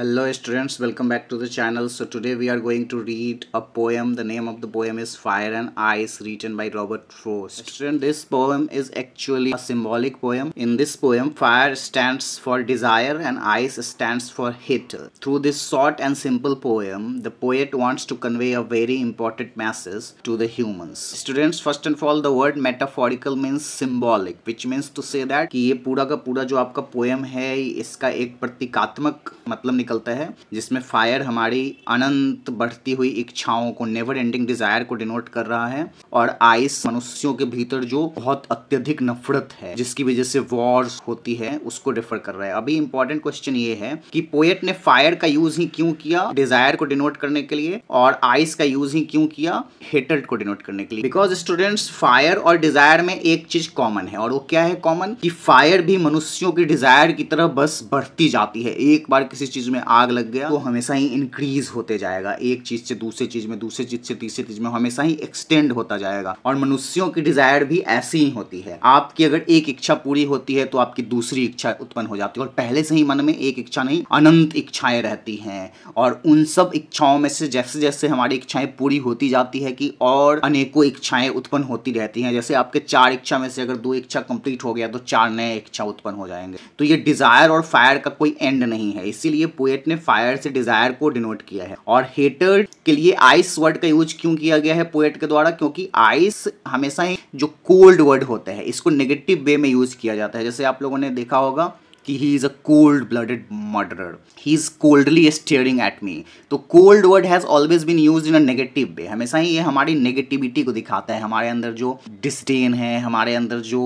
hello students welcome back to the channel so today we are going to read a poem the name of the poem is fire and ice written by robert frost student this poem is actually a symbolic poem in this poem fire stands for desire and ice stands for heat through this short and simple poem the poet wants to convey a very important message to the humans students first and all the word metaphorical means symbolic which means to say that कि ये पूरा का पूरा जो आपका poem है इसका एक प्रतीकात्मक मतलब निकलता है जिसमें फायर हमारी अनंत बढ़ती हुई इच्छाओं को नेवर एंडिंग डिजायर को डिनोट कर रहा है और आइस मनुष्यों के भीतर जो बहुत अत्यधिक नफरत है जिसकी वजह से वॉर्स होती है उसको रेफर कर रहा है अभी इंपॉर्टेंट क्वेश्चन ये है कि पोएट ने फायर का यूज ही क्यों किया डिजायर को डिनोट करने के लिए और आइस का यूज ही क्यों किया हेटर्ड को डिनोट करने के लिए बिकॉज स्टूडेंट्स फायर और डिजायर में एक चीज कॉमन है और वो क्या है कॉमन कि फायर भी मनुष्यों की डिजायर की तरह बस बढ़ती जाती है एक बार किसी चीज में आग लग गया वो हमेशा ही इंक्रीज होते जाएगा एक चीज से दूसरी चीज में दूसरी चीज से तीसरी चीज में हमेशा ही एक्सटेंड होता जाएगा और मनुष्यों की डिजायर भी ऐसी ही होती है आपकी अगर एक इच्छा पूरी होती है तो आपकी दूसरी इच्छा उत्पन्न हो जाती है और पहले से ही मन में एक इच्छा नहीं अनंत इच्छाएं रहती हैं और उन सब इच्छाओं में से जैसे जैसे हमारी इच्छाएं पूरी होती जाती है कि और अनेकों इच्छाएं उत्पन्न होती रहती हैं जैसे आपके चार इच्छा में से अगर दो इच्छा कंप्लीट हो गया तो चार नए इच्छा उत्पन्न हो जाएंगे तो ये डिजायर और फायर का कोई एंड नहीं है इसीलिए पोएट ने फायर से डिजायर को डिनोट किया है और हेटर के लिए आइस वर्ड का यूज क्यों किया गया है पोएट के द्वारा क्योंकि आइस हमेशा ही जो कोल्ड वर्ड होता है इसको नेगेटिव वे में यूज किया जाता है जैसे आप लोगों ने देखा होगा कि he is a cold blooded murder he is coldly staring at me तो cold word has always been use in a negative way हमेशा ही ये हमारी नेगेटिविटी को दिखाता है हमारे अंदर जो डिस्टेन है हमारे अंदर जो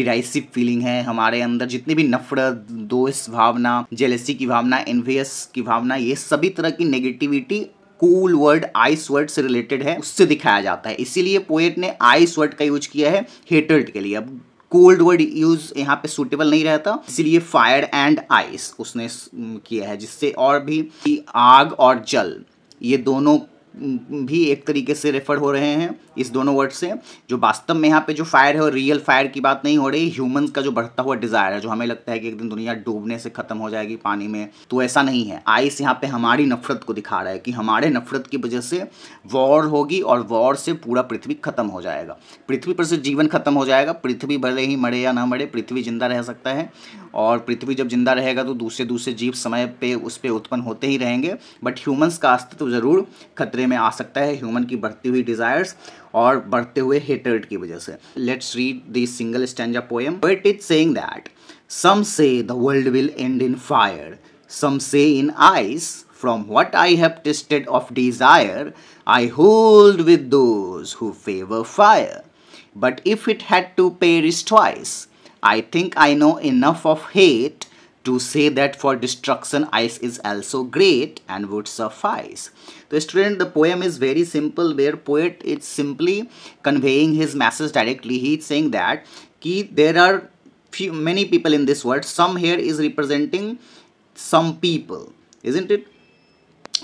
डिराइसिव फीलिंग है हमारे अंदर जितनी भी नफरत दोष भावना जेलसी की भावना एनवियस की भावना ये सभी तरह की negativity cool word ice word से रिलेटेड है उससे दिखाया जाता है इसीलिए पोएट ने आइस वर्ड का यूज किया है हेटर्ड के लिए अब कोल्ड वर्ड यूज यहाँ पे सूटेबल नहीं रहता इसलिए फायर एंड आइस उसने किया है जिससे और भी आग और जल ये दोनों भी एक तरीके से रेफर हो रहे हैं इस दोनों वर्ड से जो वास्तव में यहाँ पे जो फायर है और रियल फायर की बात नहीं हो रही ह्यूमंस का जो बढ़ता हुआ डिज़ायर है जो हमें लगता है कि एक दिन दुनिया डूबने से ख़त्म हो जाएगी पानी में तो ऐसा नहीं है आइस यहाँ पे हमारी नफरत को दिखा रहा है कि हमारे नफरत की वजह से वॉर होगी और वॉर से पूरा पृथ्वी खत्म हो जाएगा पृथ्वी पर से जीवन खत्म हो जाएगा पृथ्वी भले ही मरे या ना मरे पृथ्वी जिंदा रह सकता है और पृथ्वी जब जिंदा रहेगा तो दूसरे दूसरे जीव समय पर उस पर उत्पन्न होते ही रहेंगे बट ह्यूमन्स का अस्तित्व ज़रूर खतरे खतरे में आ सकता है ह्यूमन की बढ़ती हुई डिजायर्स और बढ़ते हुए हेटर्ड की वजह से let's read this single stanza poem but it saying that some say the world will end in fire some say in ice from what I have tasted of desire I hold with those favour fire but if it had to perish twice I think I know enough of hate to say that for destruction ice is also great and would suffice. The student, the poem is very simple where poet is simply conveying his message directly. He is saying that ki there are few many people in this world. Some here is representing some people, isn't it?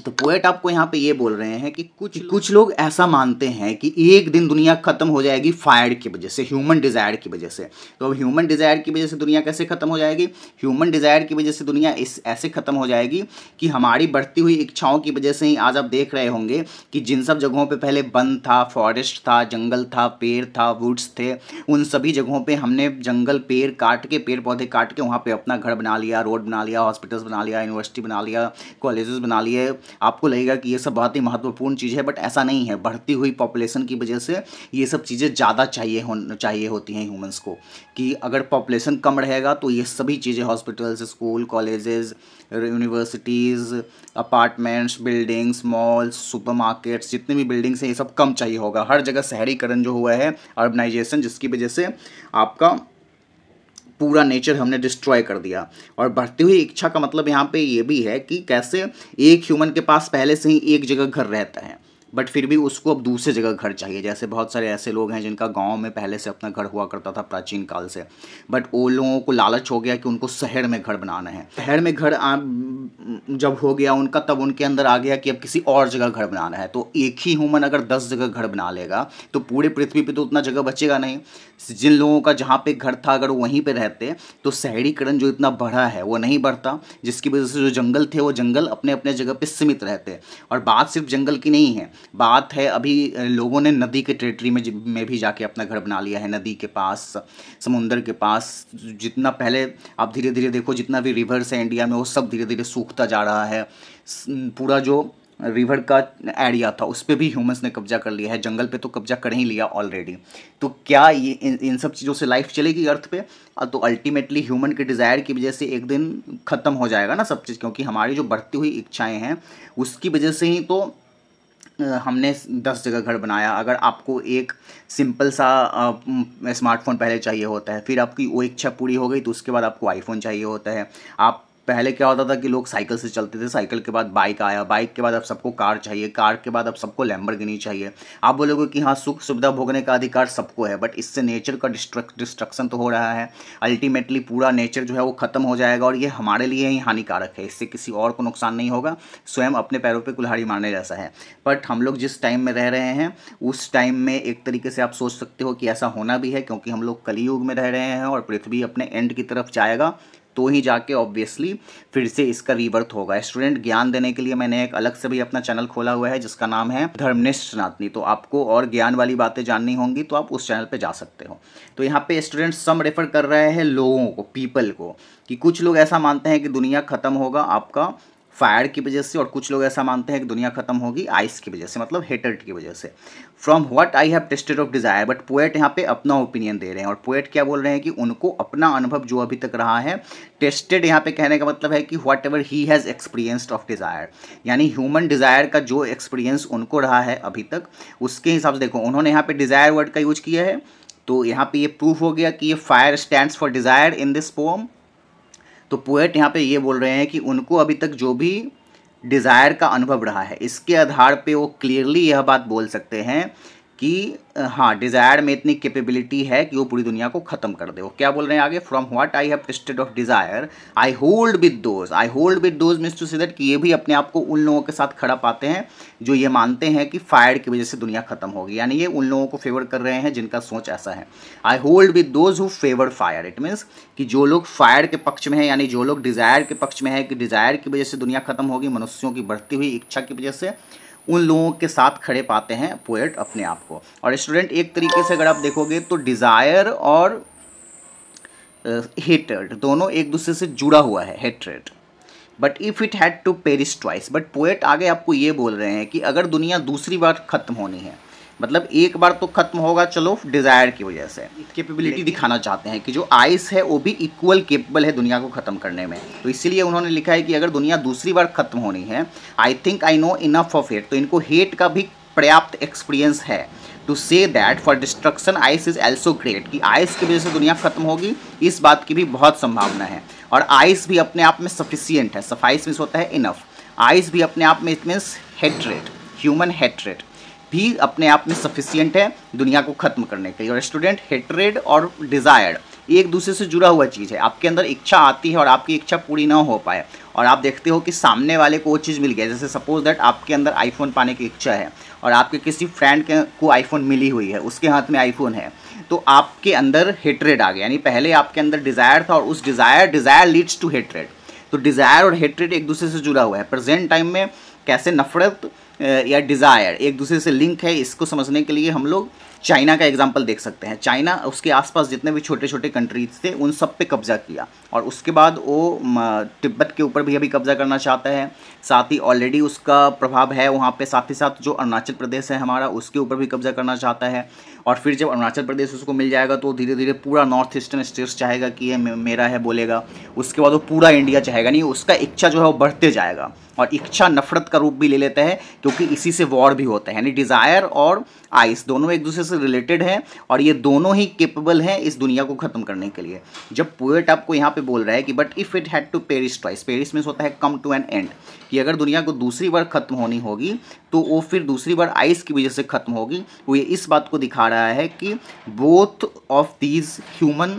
तो poet आपको यहाँ पे ये बोल रहे हैं कि कुछ कुछ लोग ऐसा मानते हैं कि एक दिन दुनिया खत्म हो जाएगी फायर की वजह से ह्यूमन डिज़ायर की वजह से तो अब ह्यूमन डिज़ायर की वजह से दुनिया कैसे खत्म हो जाएगी ह्यूमन डिज़ायर की वजह से दुनिया इस ऐसे खत्म हो जाएगी कि हमारी बढ़ती हुई इच्छाओं की वजह से ही आज आप देख रहे होंगे कि जिन सब जगहों पर पहले वन था फॉरेस्ट था जंगल था पेड़ था वुड्स थे उन सभी जगहों पर हमने जंगल पेड़ काट के पेड़ पौधे काट के वहाँ पर अपना घर बना लिया रोड बना लिया हॉस्पिटल्स बना लिया यूनिवर्सिटी बना लिया कॉलेजेस बना लिए आपको लगेगा कि ये सब बहुत ही महत्वपूर्ण चीज़ है बट ऐसा नहीं है बढ़ती हुई पॉपुलेशन की वजह से ये सब चीज़ें ज़्यादा चाहिए हो चाहिए होती हैं ह्यूमन्स को कि अगर पॉपुलेशन कम रहेगा तो ये सभी चीज़ें hospitals school colleges universities apartments buildings malls supermarkets जितने भी बिल्डिंग्स हैं ये सब कम चाहिए होगा हर जगह शहरीकरण जो हुआ है अर्बनाइजेशन जिसकी वजह से आपका पूरा नेचर हमने डिस्ट्रॉय कर दिया और बढ़ती हुई इच्छा का मतलब यहाँ पे ये भी है कि कैसे एक ह्यूमन के पास पहले से ही एक जगह घर रहता है बट फिर भी उसको अब दूसरे जगह घर चाहिए जैसे बहुत सारे ऐसे लोग हैं जिनका गांव में पहले से अपना घर हुआ करता था प्राचीन काल से बट वो लोगों को लालच हो गया कि उनको शहर में घर बनाना है शहर में घर आ, जब हो गया उनका तब उनके अंदर आ गया कि अब किसी और जगह घर बनाना है तो एक ही ह्यूमन अगर दस जगह घर बना लेगा तो पूरे पृथ्वी पर तो उतना जगह बचेगा नहीं जिन लोगों का जहाँ पे घर था अगर वहीं पर रहते तो शहरीकरण जो इतना बढ़ा है वो नहीं बढ़ता जिसकी वजह से जो जंगल थे वो जंगल अपने अपने जगह पर सीमित रहते और बात सिर्फ जंगल की नहीं है बात है अभी लोगों ने नदी के टेरेटरी में में भी जाके अपना घर बना लिया है नदी के पास समुंदर के पास जितना पहले आप धीरे धीरे देखो जितना भी रिवर्स है इंडिया में वो सब धीरे धीरे सूखता जा रहा है पूरा जो रिवर का एरिया था उस पर भी ह्यूमंस ने कब्जा कर लिया है जंगल पे तो कब्जा कर ही लिया ऑलरेडी तो क्या ये इन, इन सब चीज़ों से लाइफ चलेगी अर्थ पे तो अल्टीमेटली ह्यूमन के डिज़ायर की वजह से एक दिन ख़त्म हो जाएगा ना सब चीज़ क्योंकि हमारी जो बढ़ती हुई इच्छाएं हैं उसकी वजह से ही तो हमने दस जगह घर बनाया अगर आपको एक सिंपल सा स्मार्टफ़ोन पहले चाहिए होता है फिर आपकी वो इच्छा पूरी हो गई तो उसके बाद आपको आईफोन चाहिए होता है आप पहले क्या होता था कि लोग साइकिल से चलते थे साइकिल के बाद बाइक आया बाइक के बाद अब सबको कार चाहिए कार के बाद अब सबको लैम्बर चाहिए आप बोलोगे कि हाँ सुख सुविधा भोगने का अधिकार सबको है बट इससे नेचर का डिस्ट्रक डिस्ट्रक्शन तो हो रहा है अल्टीमेटली पूरा नेचर जो है वो ख़त्म हो जाएगा और ये हमारे लिए ही हानिकारक है इससे किसी और को नुकसान नहीं होगा स्वयं अपने पैरों पर कुल्हाड़ी मारने जैसा है बट हम लोग जिस टाइम में रह रहे हैं उस टाइम में एक तरीके से आप सोच सकते हो कि ऐसा होना भी है क्योंकि हम लोग कलयुग में रह रहे हैं और पृथ्वी अपने एंड की तरफ जाएगा तो ही जाके ऑब्वियसली फिर से इसका रिवर्थ होगा स्टूडेंट ज्ञान देने के लिए मैंने एक अलग से भी अपना चैनल खोला हुआ है जिसका नाम है धर्मनिष्ठ नातनी तो आपको और ज्ञान वाली बातें जाननी होंगी तो आप उस चैनल पर जा सकते हो तो यहाँ पे स्टूडेंट सम रेफर कर रहे हैं लोगों को पीपल को कि कुछ लोग ऐसा मानते हैं कि दुनिया ख़त्म होगा आपका फायर की वजह से और कुछ लोग ऐसा मानते हैं कि दुनिया खत्म होगी आइस की वजह से मतलब हेटर्ड की वजह से from what I have tasted of desire but poet यहाँ पे अपना ओपिनियन दे रहे हैं और पोएट क्या बोल रहे हैं कि उनको अपना अनुभव जो अभी तक रहा है टेस्टेड यहाँ पे कहने का मतलब है कि whatever he has experienced of desire यानी ह्यूमन डिज़ायर का जो एक्सपीरियंस उनको रहा है अभी तक उसके हिसाब से देखो उन्होंने यहाँ पर डिज़ायर वर्ड का यूज किया है तो यहाँ पे ये प्रूफ हो गया कि ये fire stands for desire in this poem तो पोएट यहाँ पे ये बोल रहे हैं कि उनको अभी तक जो भी डिज़ायर का अनुभव रहा है इसके आधार पे वो क्लियरली यह बात बोल सकते हैं कि हाँ डिज़ायर में इतनी कैपेबिलिटी है कि वो पूरी दुनिया को ख़त्म कर दे वो क्या बोल रहे हैं आगे from what I have tasted of desire I hold with those I hold with those means to say that कि ये भी अपने आप को उन लोगों के साथ खड़ा पाते हैं जो ये मानते हैं कि फायर की वजह से दुनिया ख़त्म होगी यानी ये उन लोगों को फेवर कर रहे हैं जिनका सोच ऐसा है I hold with those who favour fire it means कि जो लोग फायर के पक्ष में है यानी जो लोग डिज़ायर के पक्ष में है कि डिज़ायर की वजह से दुनिया ख़त्म होगी मनुष्यों की बढ़ती हुई इच्छा की वजह से उन लोगों के साथ खड़े पाते हैं पोएट अपने आप को और स्टूडेंट एक तरीके से अगर आप देखोगे तो डिज़ायर और हेटर्ड दोनों एक दूसरे से जुड़ा हुआ है hatred but if it had to perish twice but poet आगे आपको ये बोल रहे हैं कि अगर दुनिया दूसरी बार ख़त्म होनी है मतलब एक बार तो खत्म होगा चलो डिज़ायर की वजह से कैपेबिलिटी दिखाना चाहते हैं कि जो आइस है वो भी इक्वल केपेबल है दुनिया को ख़त्म करने में तो इसीलिए उन्होंने लिखा है कि अगर दुनिया दूसरी बार ख़त्म होनी है I think I know enough of hate तो इनको हेट का भी पर्याप्त एक्सपीरियंस है to say that for destruction ice is also great कि आइस की वजह से दुनिया ख़त्म होगी इस बात की भी बहुत संभावना है और आइस भी अपने आप में सफिशियंट है सफाइस मीन्स होता है इनफ आइस भी अपने आप में it means hatred human hatred भी अपने आप में सफिशियंट है दुनिया को ख़त्म करने के लिए स्टूडेंट हेटरेड और डिज़ायर्ड एक दूसरे से जुड़ा हुआ चीज़ है आपके अंदर इच्छा आती है और आपकी इच्छा पूरी ना हो पाए और आप देखते हो कि सामने वाले को वो चीज़ मिल गया जैसे सपोज दैट आपके अंदर आईफोन पाने की इच्छा है और आपके किसी फ्रेंड के को आईफोन मिली हुई है उसके हाथ में आईफोन है तो आपके अंदर हेटरेड आ गया यानी पहले आपके अंदर डिज़ायर था और उस desire desire leads to hatred तो डिज़ायर और हेटरेड एक दूसरे से जुड़ा हुआ है प्रेजेंट टाइम में कैसे नफरत या डिज़ायर एक दूसरे से लिंक है इसको समझने के लिए हम लोग चाइना का एग्जाम्पल देख सकते हैं चाइना उसके आसपास जितने भी छोटे छोटे कंट्रीज थे उन सब पे कब्जा किया और उसके बाद वो तिब्बत के ऊपर भी अभी कब्जा करना चाहता है साथ ही ऑलरेडी उसका प्रभाव है वहाँ पे साथ ही साथ जो अरुणाचल प्रदेश है हमारा उसके ऊपर भी कब्जा करना चाहता है और फिर जब अरुणाचल प्रदेश उसको मिल जाएगा तो धीरे धीरे पूरा नॉर्थ ईस्टर्न स्टेट्स चाहेगा कि ये मेरा है बोलेगा उसके बाद वो पूरा इंडिया चाहेगा नहीं उसका इच्छा जो है वो बढ़ते जाएगा और इच्छा नफरत का रूप भी ले लेते हैं क्योंकि इसी से वॉर भी होता है यानी डिज़ायर और आइस दोनों एक दूसरे से रिलेटेड हैं और ये दोनों ही केपेबल हैं इस दुनिया को ख़त्म करने के लिए जब पोएट आपको यहाँ पे बोल रहा है कि but if it had to perish twice perish means होता है कम टू एन एंड कि अगर दुनिया को दूसरी बार ख़त्म होनी होगी तो वो फिर दूसरी बार आइस की वजह से ख़त्म होगी वो ये इस बात को दिखा रहा है कि both of these human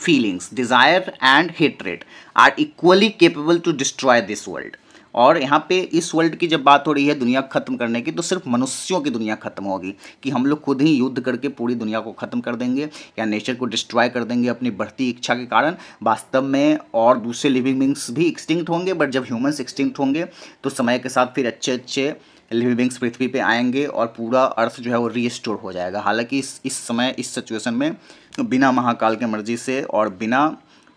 feelings desire and hatred are equally capable to destroy this world और यहाँ पे इस वर्ल्ड की जब बात हो रही है दुनिया ख़त्म करने की तो सिर्फ मनुष्यों की दुनिया ख़त्म होगी कि हम लोग खुद ही युद्ध करके पूरी दुनिया को ख़त्म कर देंगे या नेचर को डिस्ट्रॉय कर देंगे अपनी बढ़ती इच्छा के कारण वास्तव में और दूसरे लिविंग बिंग्स भी एक्सटिंक्ट होंगे बट जब ह्यूमन्स एक्सटिंक्ट होंगे तो समय के साथ फिर अच्छे अच्छे लिविंग बिंग्स पृथ्वी पर आएंगे और पूरा अर्थ जो है वो रीस्टोर हो जाएगा हालांकि इस इस समय इस सिचुएशन में बिना महाकाल के मर्जी से और बिना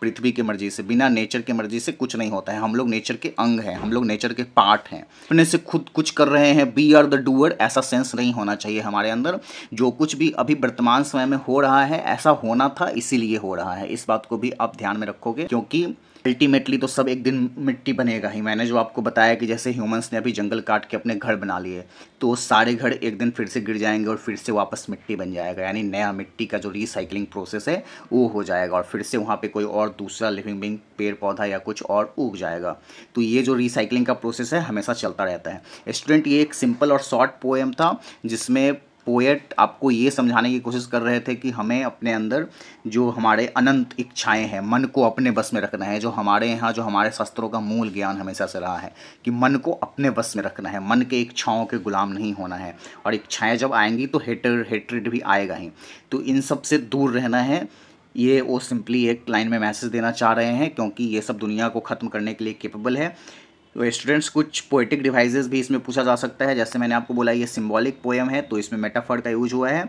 पृथ्वी की मर्जी से बिना नेचर की मर्जी से कुछ नहीं होता है हम लोग नेचर के अंग हैं हम लोग नेचर के पार्ट हैं अपने से खुद कुछ कर रहे हैं बी आर द डूअर ऐसा सेंस नहीं होना चाहिए हमारे अंदर जो कुछ भी अभी वर्तमान समय में हो रहा है ऐसा होना था इसीलिए हो रहा है इस बात को भी आप ध्यान में रखोगे क्योंकि अल्टीमेटली तो सब एक दिन मिट्टी बनेगा ही मैंने जो आपको बताया कि जैसे ह्यूमंस ने अभी जंगल काट के अपने घर बना लिए तो सारे घर एक दिन फिर से गिर जाएंगे और फिर से वापस मिट्टी बन जाएगा यानी नया मिट्टी का जो रिसाइकलिंग प्रोसेस है वो हो जाएगा और फिर से वहाँ पर कोई और दूसरा लिविंग बिंग पेड़ पौधा या कुछ और उग जाएगा तो ये जो रिसाइकलिंग का प्रोसेस है हमेशा चलता रहता है स्टूडेंट ये एक सिंपल और शॉर्ट पोएम था जिसमें पोएट आपको ये समझाने की कोशिश कर रहे थे कि हमें अपने अंदर जो हमारे अनंत इच्छाएं हैं मन को अपने बस में रखना है जो हमारे यहाँ जो हमारे शास्त्रों का मूल ज्ञान हमेशा से रहा है कि मन को अपने बस में रखना है मन के इच्छाओं के गुलाम नहीं होना है और इच्छाएँ जब आएंगी तो हेटर हेट्रेड भी आएगा ही तो इन सब से दूर रहना है ये वो सिंपली एक लाइन में मैसेज देना चाह रहे हैं क्योंकि ये सब दुनिया को ख़त्म करने के लिए केपेबल है स्टूडेंट्स तो कुछ पोइटिक डिवाइसेस भी इसमें पूछा जा सकता है जैसे मैंने आपको बोला ये सिम्बॉलिक पोएम है तो इसमें मेटाफर का यूज हुआ है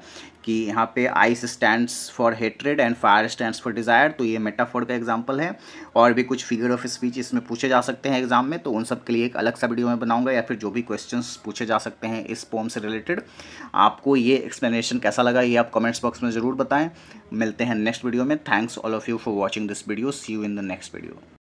कि यहाँ पे ice stands for hatred and fire stands for desire तो ये मेटाफोर का एग्जाम्पल है और भी कुछ फिगर ऑफ स्पीच इसमें पूछे जा सकते हैं एग्जाम में तो उन सब के लिए एक अलग सा वीडियो में बनाऊंगा या फिर जो भी क्वेश्चन पूछे जा सकते हैं इस पोम से रिलेटेड आपको ये एक्सप्लेनेशन कैसा लगा ये आप कमेंट्स बॉक्स में ज़रूर बताएं मिलते हैं नेक्स्ट वीडियो में thanks all of you for watching this video see you in the next video